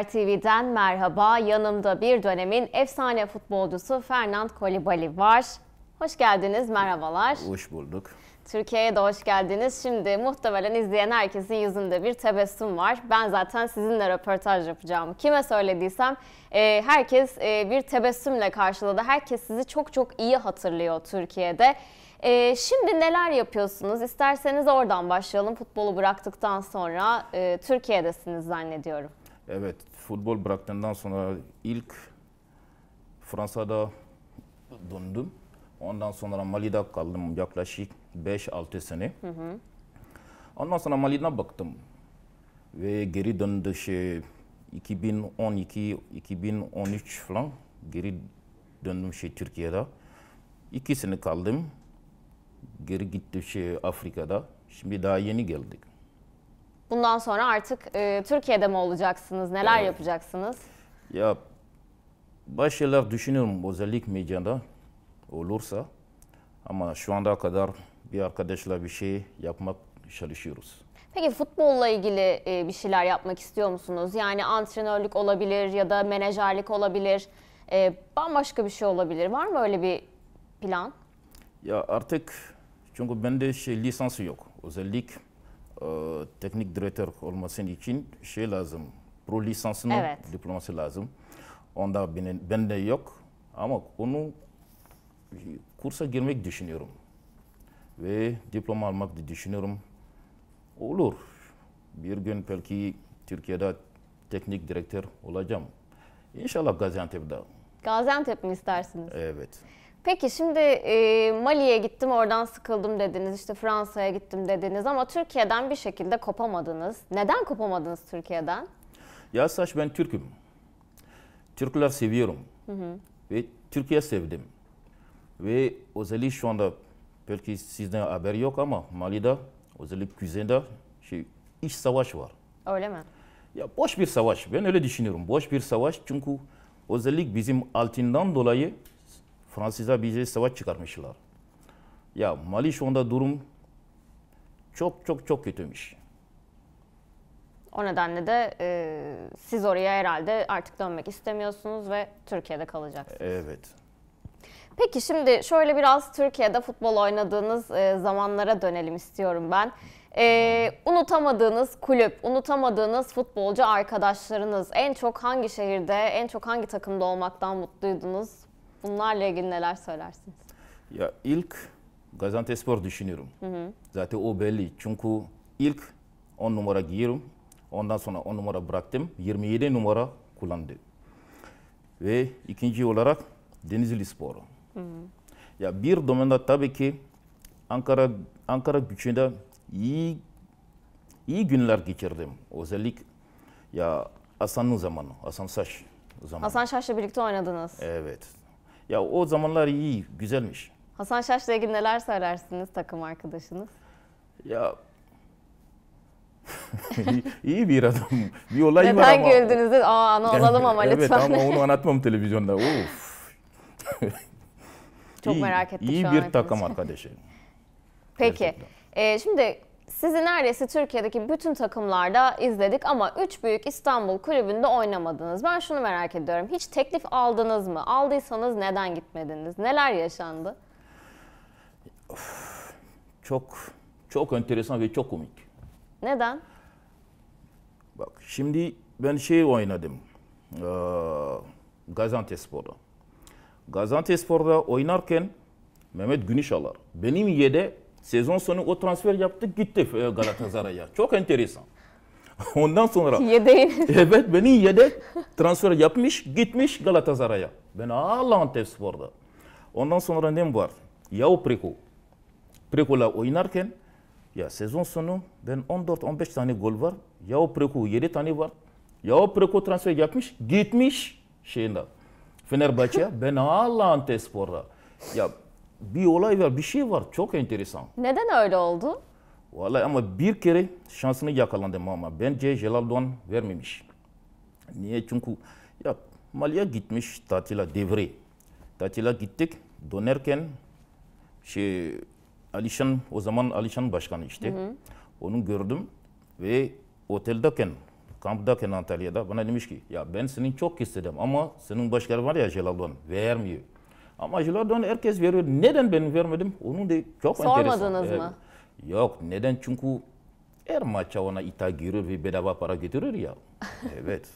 Haber TV'den merhaba. Yanımda bir dönemin efsane futbolcusu Fernand Kolibali var. Hoş geldiniz, merhabalar. Hoş bulduk. Türkiye'ye de hoş geldiniz. Şimdi muhtemelen izleyen herkesin yüzünde bir tebessüm var. Ben zaten sizinle röportaj yapacağım. Kime söylediysem e, herkes e, bir tebessümle karşıladı. Herkes sizi çok çok iyi hatırlıyor Türkiye'de. E, şimdi neler yapıyorsunuz? İsterseniz oradan başlayalım. Futbolu bıraktıktan sonra e, Türkiye'desiniz zannediyorum. Evet, futbol bıraktığından sonra ilk Fransa'da döndüm. Ondan sonra Mali'de kaldım yaklaşık 5-6 sene. Hı hı. Ondan sonra Mali'den baktım. Ve geri döndü şey 2012-2013 falan geri döndüm şey Türkiye'de. İki sene kaldım. Geri gittim şey Afrika'da. Şimdi daha yeni geldik. Bundan sonra artık e, Türkiye'de mi olacaksınız? Neler evet. yapacaksınız? Ya bazı şeyler düşünüyorum özellikle medyada olursa. Ama şu anda kadar bir arkadaşla bir şey yapmak çalışıyoruz. Peki futbolla ilgili e, bir şeyler yapmak istiyor musunuz? Yani antrenörlük olabilir ya da menajerlik olabilir. E, bambaşka bir şey olabilir. Var mı öyle bir plan? Ya artık çünkü bende şey lisansı yok. Özellikle ee, teknik direktör olmasın için şey lazım. Pro lisansının evet. diploması lazım. Onda benim, bende yok ama onu kursa girmek düşünüyorum. Ve diploma almak düşünüyorum. Olur. Bir gün belki Türkiye'de teknik direktör olacağım. İnşallah Gaziantep'de. Gaziantep mi istersiniz? Evet. Peki şimdi e, Mali'ye gittim oradan sıkıldım dediniz işte Fransa'ya gittim dediniz ama Türkiye'den bir şekilde kopamadınız. Neden kopamadınız Türkiye'den? Ya saç ben Türk'üm. Türkler seviyorum. Hı hı. Ve Türkiye sevdim. Ve özellikle şu anda belki sizden haber yok ama Mali'de özellikle kuzeyde şey, iç savaş var. Öyle mi? Ya boş bir savaş. Ben öyle düşünüyorum. Boş bir savaş çünkü özellikle bizim altından dolayı Fransızlar bize savaş çıkarmışlar. Ya Mali şu anda durum çok çok çok kötüymüş. O nedenle de e, siz oraya herhalde artık dönmek istemiyorsunuz ve Türkiye'de kalacaksınız. Evet. Peki şimdi şöyle biraz Türkiye'de futbol oynadığınız e, zamanlara dönelim istiyorum ben. E, unutamadığınız kulüp, unutamadığınız futbolcu arkadaşlarınız en çok hangi şehirde, en çok hangi takımda olmaktan mutluydunuz? Bunlarla ilgili neler söylersiniz? Ya ilk Gaziantepspor düşünüyorum. Hı hı. Zaten o belli. Çünkü ilk 10 numara giyiyorum. Ondan sonra 10 numara bıraktım. 27 numara kullandım. Ve ikinci olarak Denizli Spor. Hı hı. Ya bir domanda tabii ki Ankara Ankara gücünde iyi iyi günler geçirdim. Özellikle ya Hasan'ın zamanı, Hasan Saç zamanı. Hasan Saç'la birlikte oynadınız. Evet. Ya o zamanlar iyi, güzelmiş. Hasan Şaş'la ilgili neler söylersiniz takım arkadaşınız? Ya iyi, bir adam. Bir olay Neden var ama. Neden güldünüz? Aa ana olalım ama evet, lütfen. Evet ama onu anlatmam televizyonda. Of. Çok iyi, merak ettim şu an. İyi bir takım arkadaşı. Peki. Ee, şimdi sizi neredeyse Türkiye'deki bütün takımlarda izledik ama üç büyük İstanbul kulübünde oynamadınız. Ben şunu merak ediyorum. Hiç teklif aldınız mı? Aldıysanız neden gitmediniz? Neler yaşandı? Of, çok çok enteresan ve çok komik. Neden? Bak şimdi ben şey oynadım. Ee, Gaziantepspor'da. Gaziantepspor'da oynarken Mehmet Günişalar benim yede Sezon sonu o transfer yaptı gitti e, Galatasaray'a. Çok enteresan. Ondan sonra... Yedeğin. evet beni yedek transfer yapmış gitmiş Galatasaray'a. Ben hala Antep Spor'da. Ondan sonra ne var? Ya o Preko. Preko'la oynarken ya sezon sonu ben 14-15 tane gol var. Ya o Preko 7 tane var. Ya o Preko transfer yapmış gitmiş şeyinde. Fenerbahçe ben hala Antep Spor'da. Ya bir olay var, bir şey var. Çok enteresan. Neden öyle oldu? Vallahi ama bir kere şansını yakalandım ama bence Celal Doğan vermemiş. Niye? Çünkü ya Mali'ye gitmiş tatila devre. Tatila gittik. Dönerken şey Alişan o zaman Alişan Başkan işte. Hı hı. Onu gördüm ve oteldeken, kampdaken Antalya'da bana demiş ki ya ben senin çok istedim ama senin başkanı var ya Celal Doğan vermiyor ama amacılardan herkes veriyor. Neden ben vermedim? Onun da çok Sormadınız enteresan. Sormadınız mı? Ee, yok. Neden? Çünkü her maça ona ita giriyor ve bedava para getirir ya. evet.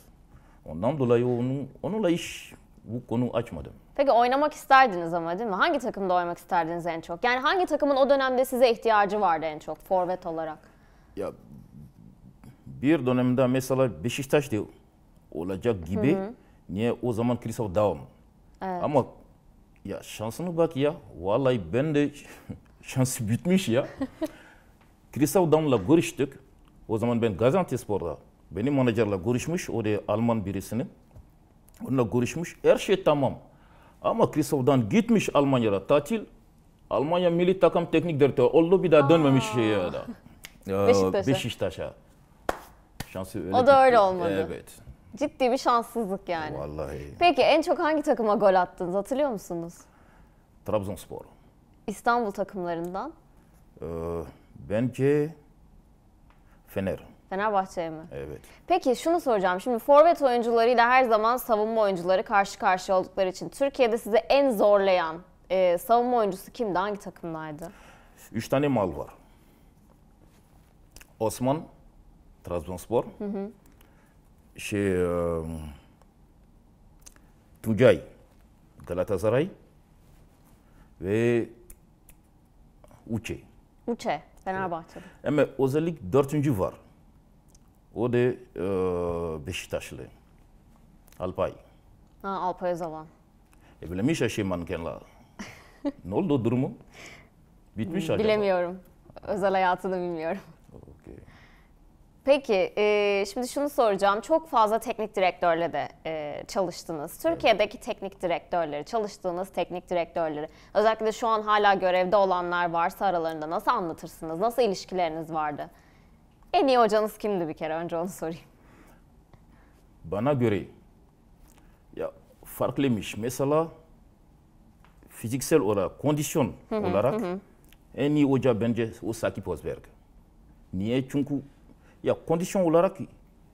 Ondan dolayı onu onunla iş bu konu açmadım. Peki oynamak isterdiniz ama değil mi? Hangi takımda oynamak isterdiniz en çok? Yani hangi takımın o dönemde size ihtiyacı vardı en çok forvet olarak? Ya bir dönemde mesela Beşiktaş'ta olacak gibi. Hı hı. Niye o zaman Kristof Daum. Evet. Ama ya şansına bak ya. Vallahi ben de şansı bitmiş ya. Kristal Dam'la görüştük. O zaman ben Gaziantepspor'da benim menajerle görüşmüş. O da Alman birisini. Onunla görüşmüş. Her şey tamam. Ama Kristal'dan gitmiş Almanya'da tatil. Almanya milli takım teknik direktörü oldu bir daha dönmemiş şey ya da. Beşiktaş'a. Beşiktaş'a. Şansı öyle. O da gitti. öyle olmadı. Evet. Ciddi bir şanssızlık yani. Vallahi. Peki en çok hangi takıma gol attınız hatırlıyor musunuz? Trabzonspor. İstanbul takımlarından? Ee, ben Fener. Fenerbahçe'ye mi? Evet. Peki şunu soracağım. Şimdi forvet oyuncularıyla her zaman savunma oyuncuları karşı karşıya oldukları için Türkiye'de size en zorlayan e, savunma oyuncusu kimdi? Hangi takımdaydı? Üç tane mal var. Osman, Trabzonspor. Hı hı şey e, Tuncay Galatasaray ve Uçe. Uçe Fenerbahçe. Ama özellik dörtüncü var. O da e, Beşiktaşlı. Alpay. Ha, Alpay Özalan. E, bilemiş şey mankenler. ne oldu durumu? Bitmiş acaba? Bilemiyorum. Özel hayatını bilmiyorum. Peki, e, şimdi şunu soracağım. Çok fazla teknik direktörle de e, çalıştınız. Türkiye'deki teknik direktörleri, çalıştığınız teknik direktörleri, özellikle şu an hala görevde olanlar varsa aralarında nasıl anlatırsınız? Nasıl ilişkileriniz vardı? En iyi hocanız kimdi bir kere? Önce onu sorayım. Bana göre ya farklıymış. Mesela fiziksel olarak, kondisyon olarak en iyi hoca bence o Saki Posberg. Niye? Çünkü ya kondisyon olarak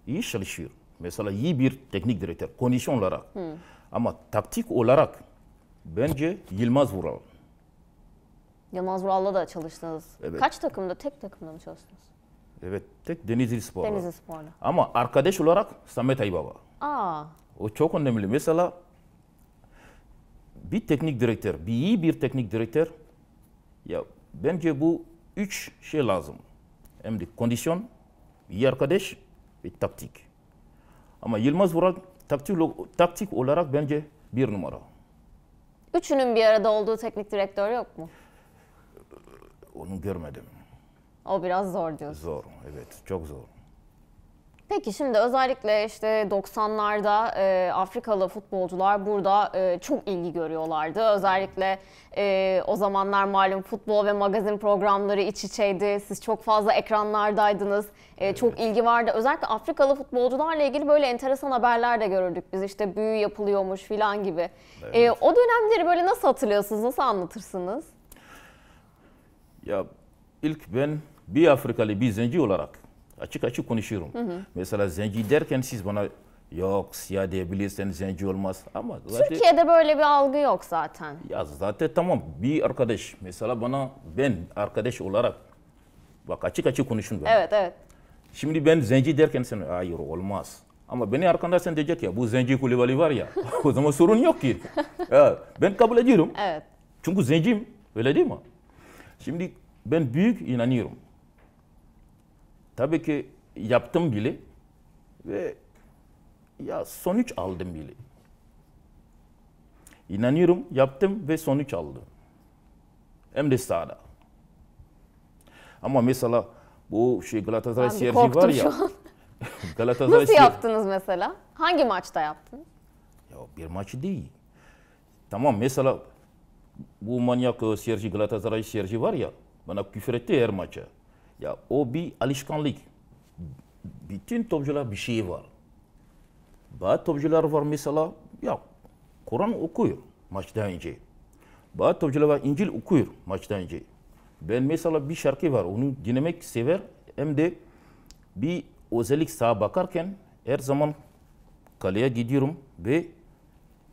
iyi çalışıyor. Mesela iyi bir teknik direktör kondisyon olarak. Hmm. Ama taktik olarak bence Yılmaz Vural. Yılmaz Vural'la da çalıştınız. Evet. Kaç takımda? Tek takımda mı çalıştınız? Evet, tek Denizli Spor'la. Denizli Spor'la. Ama arkadaş olarak Samet Aybaba. Aa. O çok önemli. Mesela bir teknik direktör, bir iyi bir teknik direktör ya bence bu üç şey lazım. Hem de kondisyon, iyi arkadaş ve taktik. Ama Yılmaz Vural taktik, taktik olarak bence bir numara. Üçünün bir arada olduğu teknik direktör yok mu? Onu görmedim. O biraz zor diyorsun. Zor, evet çok zor. Peki şimdi özellikle işte 90'larda e, Afrikalı futbolcular burada e, çok ilgi görüyorlardı. Özellikle e, o zamanlar malum futbol ve magazin programları iç içeydi. Siz çok fazla ekranlardaydınız. E, evet. Çok ilgi vardı. Özellikle Afrikalı futbolcularla ilgili böyle enteresan haberler de görürdük biz. işte büyü yapılıyormuş filan gibi. E, evet. E, o dönemleri böyle nasıl hatırlıyorsunuz? Nasıl anlatırsınız? Ya ilk ben bir Afrikalı bir zenci olarak açık açık konuşuyorum. Hı hı. Mesela zenci derken siz bana yok siyah diyebilirseniz zenci olmaz ama zaten... Türkiye'de böyle bir algı yok zaten. Ya zaten tamam bir arkadaş mesela bana ben arkadaş olarak bak açık açık konuşun. Bana. Evet evet. Şimdi ben zenci derken sen hayır olmaz. Ama beni arkanda sen diyecek ya bu zenci kulübali var ya o zaman sorun yok ki. ben kabul ediyorum. Evet. Çünkü zenciyim öyle değil mi? Şimdi ben büyük inanıyorum. Tabii ki yaptım bile ve ya sonuç aldım bile. İnanıyorum yaptım ve sonuç aldım. Hem de sahada. Ama mesela bu şey Galatasaray seyirci var ya. Galatasaray Nasıl yaptınız mesela? Hangi maçta yaptınız? Ya bir maç değil. Tamam mesela bu manyak e, seyirci Galatasaray seyirci var ya bana küfür etti her maça. Ya o bir alışkanlık. Bütün topçular bir şey var. Bazı topçular var mesela ya Kur'an okuyor maçtan önce. Bazı topçular var İncil okuyor maçtan önce. Ben mesela bir şarkı var onu dinlemek sever hem de bir özellik sağa bakarken her zaman kaleye gidiyorum ve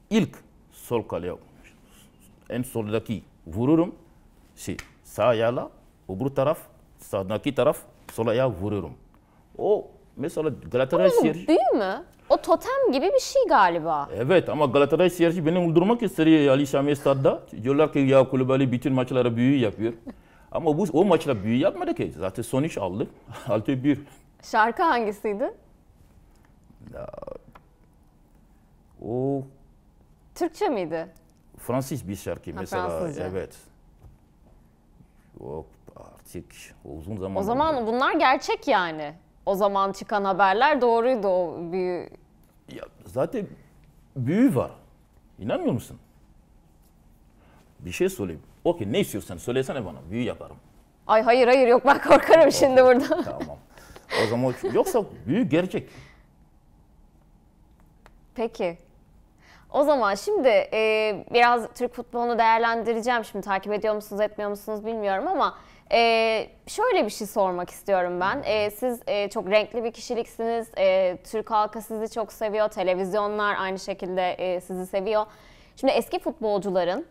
ilk sol kaleye en soldaki vururum. Şey, sağ ayağla öbür taraf sağdaki taraf sol ayağı vuruyorum. O mesela Galatasaray seyirci... Değil mi? O totem gibi bir şey galiba. Evet ama Galatasaray seyirci beni öldürmek istiyor Ali Sami Stad'da. Diyorlar ki ya Kulübali bütün maçlara büyü yapıyor. ama bu o maçla büyü yapmadı ki. Zaten sonuç aldı. 6-1. Şarkı hangisiydi? Ya, o Türkçe miydi? Fransız bir şarkı ha, mesela. Fransızca. Evet. O Artık uzun zaman O zaman oldu. bunlar gerçek yani. O zaman çıkan haberler doğruydu o büyü. Ya zaten büyü var. İnanmıyor musun? Bir şey söyleyeyim. Okey ne istiyorsan söylesene bana büyü yaparım. Ay hayır hayır yok ben korkarım şimdi burada. Tamam. O zaman yoksa büyü gerçek. Peki. O zaman şimdi e, biraz Türk futbolunu değerlendireceğim. Şimdi takip ediyor musunuz etmiyor musunuz bilmiyorum ama ee, şöyle bir şey sormak istiyorum ben. Ee, siz e, çok renkli bir kişiliksiniz. Ee, Türk halkı sizi çok seviyor. Televizyonlar aynı şekilde e, sizi seviyor. Şimdi eski futbolcuların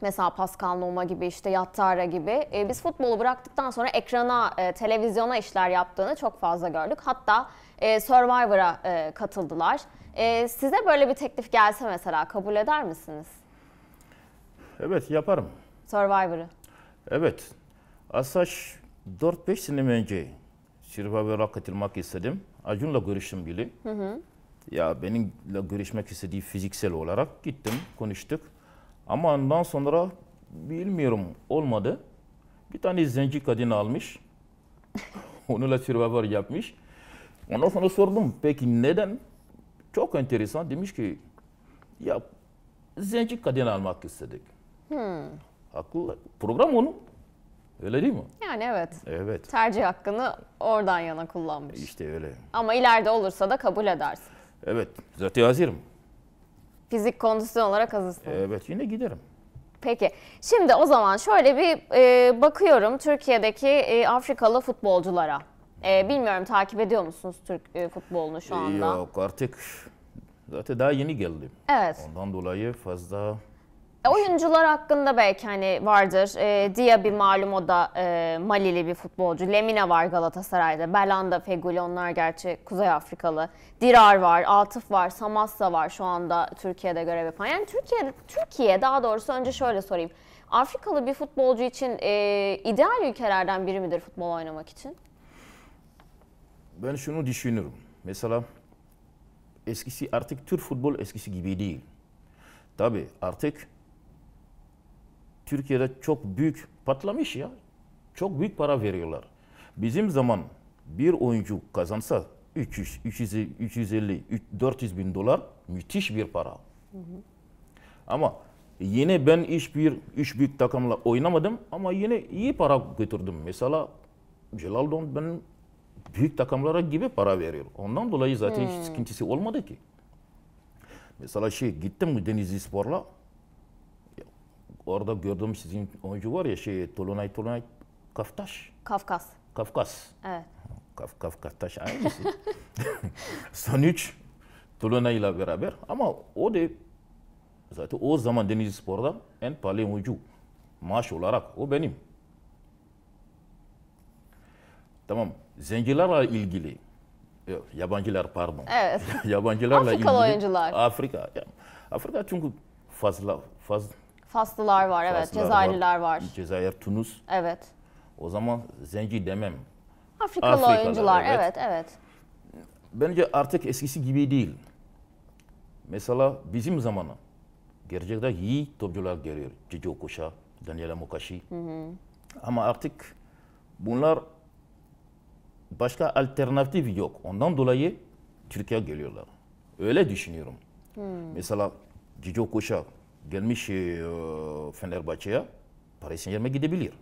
mesela Pascal Nouma gibi işte Yattara gibi e, biz futbolu bıraktıktan sonra ekrana, e, televizyona işler yaptığını çok fazla gördük. Hatta e, Survivor'a e, katıldılar. E, size böyle bir teklif gelse mesela kabul eder misiniz? Evet yaparım. Survivor'ı. Evet Asaç 4-5 sene önce Sirva ve katılmak istedim. Acun'la görüştüm bile. Hı hı. Ya benimle görüşmek istediği fiziksel olarak gittim, konuştuk. Ama ondan sonra bilmiyorum olmadı. Bir tane zenci kadın almış. Onunla Survivor yapmış. Ondan sonra sordum peki neden? Çok enteresan demiş ki ya zenci kadın almak istedik. Hmm. Akıllı. Program onun. Öyle değil mi? Yani evet. Evet. Tercih hakkını oradan yana kullanmış. İşte öyle. Ama ileride olursa da kabul edersin. Evet. Zaten hazırım. Fizik kondisyon olarak hazırsın. Evet yine giderim. Peki. Şimdi o zaman şöyle bir e, bakıyorum Türkiye'deki e, Afrikalı futbolculara. E, bilmiyorum takip ediyor musunuz Türk e, futbolunu şu anda? Yok artık. Zaten daha yeni geldim. Evet. Ondan dolayı fazla oyuncular hakkında belki hani vardır. E, ee, Dia bir malum o da e, Malili bir futbolcu. Lemina var Galatasaray'da. Belanda, Feguli onlar gerçi Kuzey Afrikalı. Dirar var, Atıf var, Samassa var şu anda Türkiye'de görev yapan. Yani Türkiye, Türkiye daha doğrusu önce şöyle sorayım. Afrikalı bir futbolcu için e, ideal ülkelerden biri midir futbol oynamak için? Ben şunu düşünürüm. Mesela eskisi artık Türk futbol eskisi gibi değil. Tabii artık Türkiye'de çok büyük patlamış ya. Çok büyük para veriyorlar. Bizim zaman bir oyuncu kazansa 300, 300 350, 400 bin dolar müthiş bir para. Hı hı. Ama yine ben iş bir üç büyük takımla oynamadım ama yine iyi para götürdüm. Mesela Celal Don ben büyük takımlara gibi para veriyor. Ondan dolayı zaten hmm. hiç sıkıntısı olmadı ki. Mesela şey gittim Denizli Spor'la orada gördüğüm sizin oyuncu var ya şey Tolunay Tolunay Kaftaş. Kafkas. Kafkas. Evet. Kaf, Kaf, Kaftaş aynısı. Sonuç Tolunay ile beraber ama o da zaten o zaman deniz Spor'da en pahalı oyuncu maaş olarak o benim. Tamam. Zencilerle ilgili. E, yabancılar pardon. Evet. yabancılarla Afrikalı ilgili. Afrikalı oyuncular. Afrika. Afrika çünkü fazla fazla Faslılar var Faslılar evet, Cezayirliler var. var. Cezayir, Tunus. Evet. O zaman zenci demem. Afrikalı, Afrikalı oyuncular evet. evet evet. Bence artık eskisi gibi değil. Mesela bizim zamanı gerçekten iyi topçular geliyor. Cici Okuşa, Daniela Mokashi. Hı hı. Ama artık bunlar başka alternatif yok. Ondan dolayı Türkiye geliyorlar. Öyle düşünüyorum. Hmm. Mesela Cici Okuşa gelmiş e, Fenerbahçe'ye Paris Saint Germain gidebilir.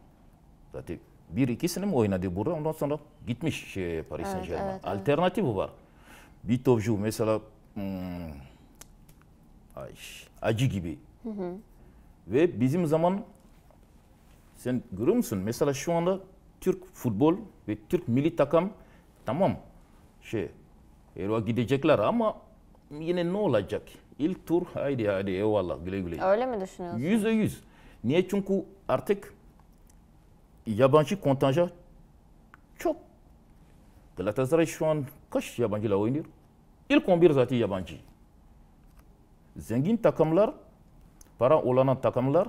Zaten bir ikisini mi oynadı burada ondan sonra gitmiş şey, Paris Saint Germain. Evet, evet, evet. Alternatifi var. Bir topçu mesela hmm, ay, acı gibi. Hı hı. Ve bizim zaman sen görüyor musun? Mesela şu anda Türk futbol ve Türk milli takım tamam şey Erva gidecekler ama yine ne olacak? ilk tur haydi hadi eyvallah güle güle. Öyle mi düşünüyorsun? Yüzde yüz. Niye? Çünkü artık yabancı kontenjan çok. Galatasaray şu an kaç yabancıyla oynuyor? İlk 11 zaten yabancı. Zengin takımlar, para olan takımlar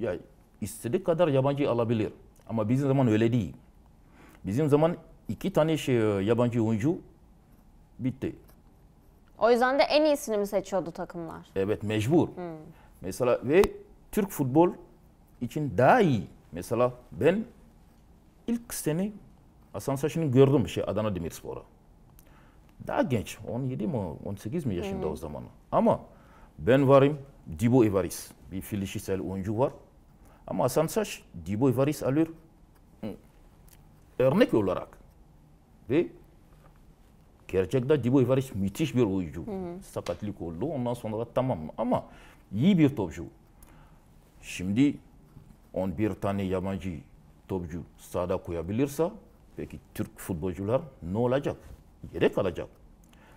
ya istediği kadar yabancı alabilir. Ama bizim zaman öyle değil. Bizim zaman iki tane şey, yabancı oyuncu bitti. O yüzden de en iyisini mi seçiyordu takımlar? Evet mecbur. Hmm. Mesela ve Türk futbol için daha iyi. Mesela ben ilk seni Hasan Saş'ını gördüm şey Adana Demirspor'a. Daha genç. 17 mi 18 mi yaşında hmm. o zaman. Ama ben varım Dibo Ivaris Bir Filişisel oyuncu var. Ama Hasan Saş Dibo Ivaris alır örnek olarak. Ve Gerçekten Cibo Ivariş müthiş bir oyuncu. Hı hı. Sakatlık oldu. Ondan sonra tamam ama iyi bir topçu. Şimdi 11 tane yabancı topçu sahada koyabilirse peki Türk futbolcular ne olacak? Yere kalacak.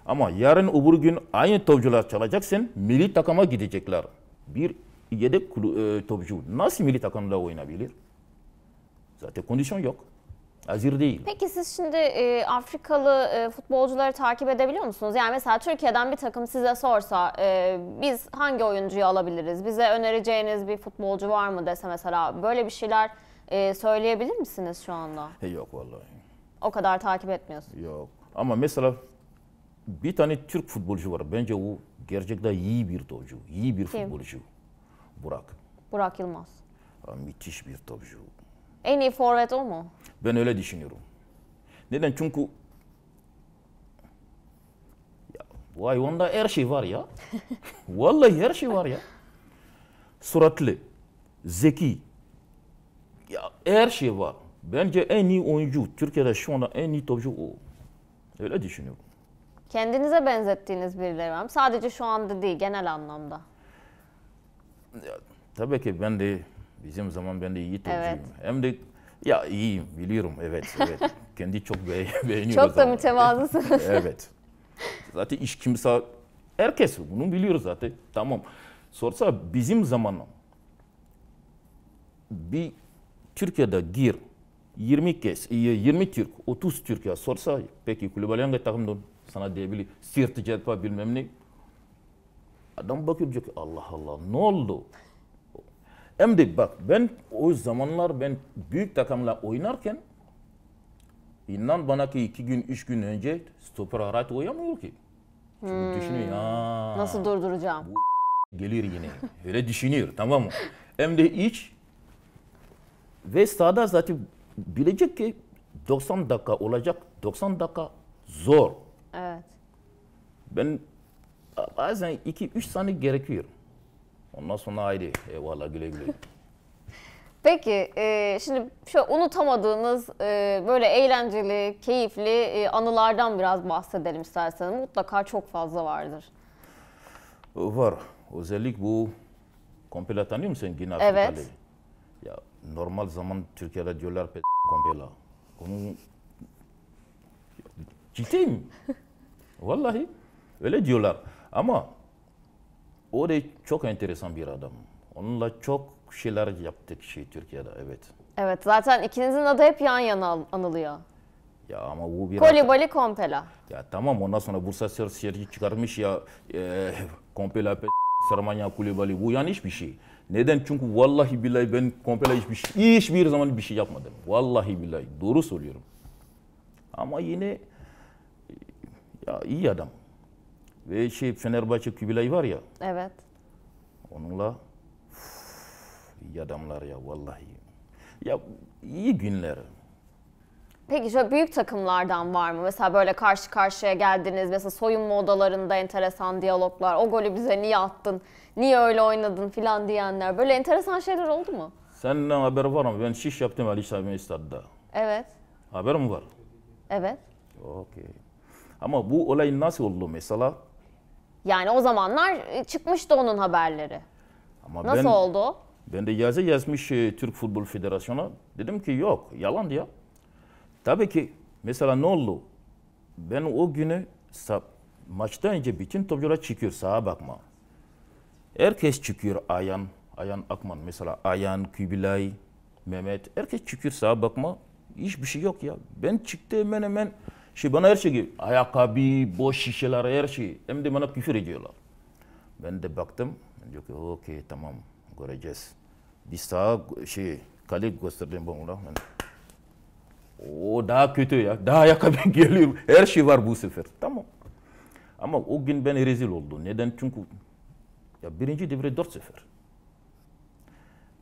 Ama yarın öbür gün aynı topçular çalacaksın, milli takıma gidecekler. Bir yedek e, topçu nasıl milli takımda oynayabilir? Zaten kondisyon yok. Hazır değil. Peki siz şimdi e, Afrikalı e, futbolcuları takip edebiliyor musunuz? Yani mesela Türkiye'den bir takım size sorsa e, biz hangi oyuncuyu alabiliriz? Bize önereceğiniz bir futbolcu var mı dese mesela böyle bir şeyler e, söyleyebilir misiniz şu anda? E, yok vallahi. O kadar takip etmiyorsun. Yok. Ama mesela bir tane Türk futbolcu var. Bence o gerçekten iyi bir topçu. iyi bir Kim? futbolcu. Burak. Burak Yılmaz. müthiş bir topçu. En iyi forvet o mu? Ben öyle düşünüyorum. Neden? Çünkü ya, bu hayvanda her şey var ya. Vallahi her şey var ya. Suratlı, zeki. Ya her şey var. Bence en iyi oyuncu, Türkiye'de şu anda en iyi topçu o. Öyle düşünüyorum. Kendinize benzettiğiniz birileri var mı? Sadece şu anda değil, genel anlamda. Ya, tabii ki ben de Bizim zaman ben de iyi topçuyum. Evet. Hem de ya iyiyim biliyorum evet. evet. Kendi çok be beğeniyor. Çok da mütevazısınız. evet. Zaten iş kimse herkes bunu biliyor zaten. Tamam. Sorsa bizim zaman bir Türkiye'de gir 20 kez, 20 Türk, 30 Türkiye sorsa peki kulübeli hangi takımdan sana diyebilir. Sirtice bilmem ne. Adam bakıyor diyor ki Allah Allah ne oldu? Hem de bak ben o zamanlar ben büyük takımla oynarken inan bana ki iki gün, üç gün önce stoper araç oynamıyor ki. Çünkü hmm. düşünüyor ya. Nasıl durduracağım? Bu gelir yine. Öyle düşünüyor tamam mı? Hem de iç ve sahada zaten bilecek ki 90 dakika olacak. 90 dakika zor. Evet. Ben bazen 2-3 saniye gerekiyor. Ondan sonra ayrı. Eyvallah güle güle. Peki e, şimdi şöyle unutamadığınız e, böyle eğlenceli, keyifli e, anılardan biraz bahsedelim isterseniz. Mutlaka çok fazla vardır. Var. özellikle bu kompela tanıyor musun Güney Afrika'da? Evet. Ya normal zaman Türkiye'de diyorlar pe kompela. Onun ciddiyim. Vallahi öyle diyorlar. Ama o da çok enteresan bir adam. Onunla çok şeyler yaptık şey Türkiye'de evet. Evet zaten ikinizin adı hep yan yana anılıyor. Ya ama bu bir... Kolibali Kompela. Ya tamam ondan sonra Bursa Sergi çıkarmış ya e, Kompela Sarmanya Kolibali bu yanlış bir şey. Neden? Çünkü vallahi billahi ben Kompela hiçbir, şey, hiçbir zaman bir şey yapmadım. Vallahi billahi doğru söylüyorum. Ama yine e, ya iyi adam. Ve şey Fenerbahçe Kübilay var ya. Evet. Onunla uf, iyi adamlar ya vallahi. Ya iyi günler. Peki şöyle büyük takımlardan var mı? Mesela böyle karşı karşıya geldiniz. Mesela soyunma odalarında enteresan diyaloglar. O golü bize niye attın? Niye öyle oynadın filan diyenler. Böyle enteresan şeyler oldu mu? Seninle haber var mı? Ben şiş yaptım Ali Sami Stad'da. Evet. Haber mi var? Evet. Okey. Ama bu olay nasıl oldu mesela? Yani o zamanlar e, çıkmıştı onun haberleri. Ama Nasıl ben, oldu? Ben de yazı yazmış e, Türk Futbol Federasyonu Dedim ki yok yalan diyor. Tabii ki mesela ne oldu? Ben o günü maçtan önce bütün topçular çıkıyor sağa bakma. Herkes çıkıyor Ayan, Ayan Akman mesela Ayan, Kübilay, Mehmet. Herkes çıkıyor sağa bakma. Hiçbir şey yok ya. Ben çıktı hemen hemen şey bana her şeyi gibi ayakkabı, boş şişeler her şey. Hem de bana küfür ediyorlar. Ben de baktım. Diyor ki okey tamam göreceğiz. Bir sağ şey kale gösterdim ben ona. O daha kötü ya. Daha ayakkabı geliyor. Her şey var bu sefer. Tamam. Ama o gün ben rezil oldum. Neden? Çünkü ya birinci devre dört sefer.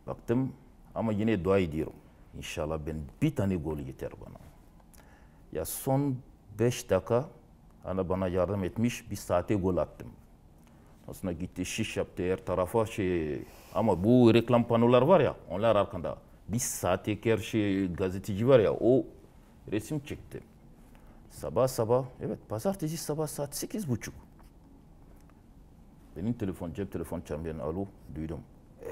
Baktım ama yine dua ediyorum. İnşallah ben bir tane gol yeter bana. Ya son 5 dakika ana bana yardım etmiş. Bir saate gol attım. Aslında gitti şiş yaptı her tarafa şey. Ama bu reklam panolar var ya onlar arkanda. Bir sahtekar şey gazeteci var ya o resim çekti. Sabah sabah evet pazartesi sabah saat sekiz buçuk. Benim telefon cep telefon çalmayan alo duydum.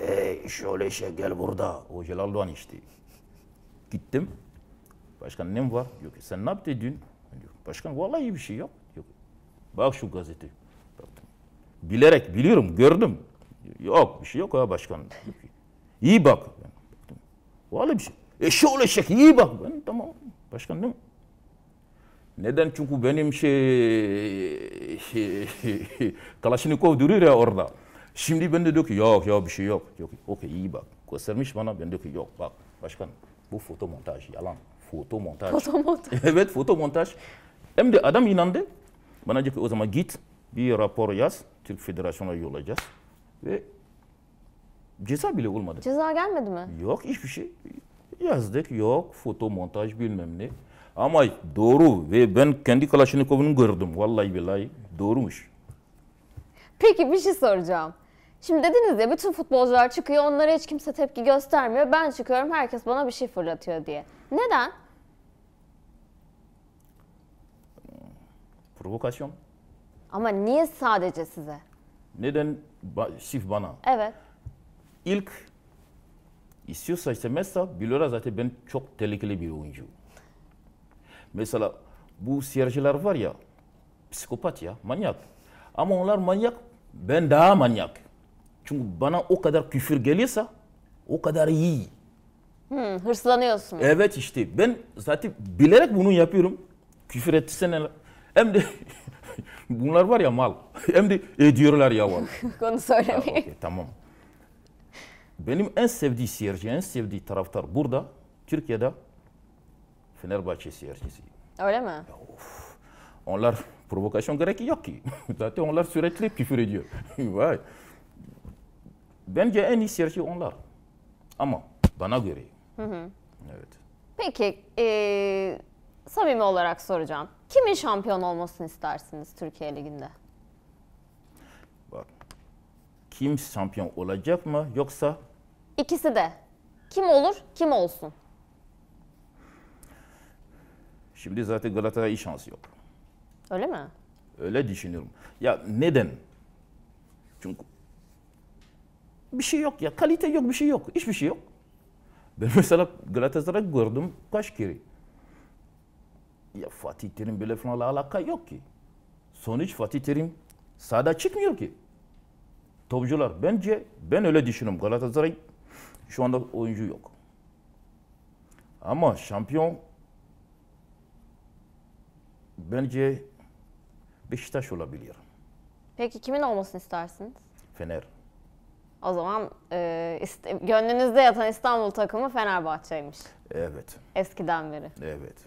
Hey şöyle şey gel burada. O Celal Doğan işte. Gittim. Başkan ne var? Diyor ki e, sen ne yaptın dün? Diyor, başkan vallahi bir şey yok. Diyor, bak şu gazete. Baktım. Bilerek biliyorum gördüm. Diyor, yok bir şey yok ya başkan. Diyor ki, bak. baktım. Vallahi bir şey. Eşe olacak iyi bak. Ben tamam başkan ne? Neden? Çünkü benim şey, şey Kalaşnikov duruyor ya orada. Şimdi ben de diyor ki yok ya bir şey yok. Diyor ki okey iyi bak. Göstermiş bana ben diyor ki yok bak başkan bu foto montaj yalan. Foto montaj evet fotomontaj. Hem de adam inandı. Bana diyor ki o zaman git bir rapor yaz. Türk Federasyonu'na yollayacağız. Ve ceza bile olmadı. Ceza gelmedi mi? Yok hiçbir şey. Yazdık yok foto montaj bilmem ne. Ama doğru ve ben kendi Kalaşnikov'unu gördüm. Vallahi billahi doğrumuş. Peki bir şey soracağım. Şimdi dediniz ya bütün futbolcular çıkıyor onlara hiç kimse tepki göstermiyor. Ben çıkıyorum herkes bana bir şey fırlatıyor diye. Neden? Provokasyon. Ama niye sadece size? Neden ba sif bana? Evet. İlk istiyorsa istemezse biliyorlar zaten ben çok tehlikeli bir oyuncu. Mesela bu siyerciler var ya psikopat ya manyak. Ama onlar manyak ben daha manyak. Çünkü bana o kadar küfür gelirse o kadar iyi. Hmm, hırslanıyorsun. Evet işte ben zaten bilerek bunu yapıyorum. Küfür etseneler hem de bunlar var ya mal. Hem de ediyorlar ya var. Onu söylemeyeyim. okay, tamam. Benim en sevdiği seyirci, en sevdiği taraftar burada, Türkiye'de Fenerbahçe seyircisi. Öyle mi? of. Onlar provokasyon gerek yok ki. Zaten onlar sürekli küfür ediyor. Vay. Bence en iyi seyirci onlar. Ama bana göre. Hı hı. Evet. Peki, e, samimi olarak soracağım. Kimin şampiyon olmasını istersiniz Türkiye Ligi'nde? Bak, kim şampiyon olacak mı yoksa? İkisi de. Kim olur, kim olsun? Şimdi zaten Galatasaray'ın şansı yok. Öyle mi? Öyle düşünüyorum. Ya neden? Çünkü bir şey yok ya. Kalite yok, bir şey yok. Hiçbir şey yok. Ben mesela Galatasaray gördüm kaç kere. Ya Fatih Terim böyle falanla alaka yok ki. Sonuç Fatih Terim sahada çıkmıyor ki. Topçular bence ben öyle düşünüyorum. Galatasaray şu anda oyuncu yok. Ama şampiyon bence Beşiktaş olabilir. Peki kimin olmasını istersiniz? Fener. O zaman e, gönlünüzde yatan İstanbul takımı Fenerbahçe'ymiş. Evet. Eskiden beri. Evet.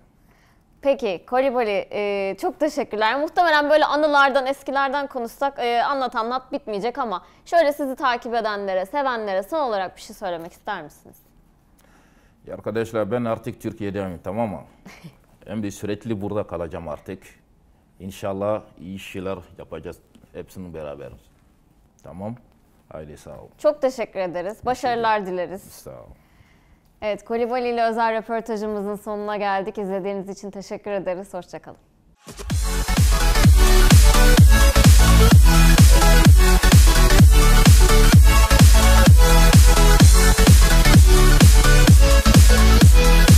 Peki Kolibali e, çok teşekkürler. Muhtemelen böyle anılardan, eskilerden konuşsak e, anlat anlat bitmeyecek ama şöyle sizi takip edenlere, sevenlere son olarak bir şey söylemek ister misiniz? Ya arkadaşlar ben artık Türkiye'deyim tamam mı? Hem de sürekli burada kalacağım artık. İnşallah iyi şeyler yapacağız hepsinin beraber. Tamam. Aile sağ ol. Çok teşekkür ederiz. Başarılar dileriz. Sağ ol. Evet, Kolibali ile özel röportajımızın sonuna geldik. İzlediğiniz için teşekkür ederiz. Hoşçakalın. We'll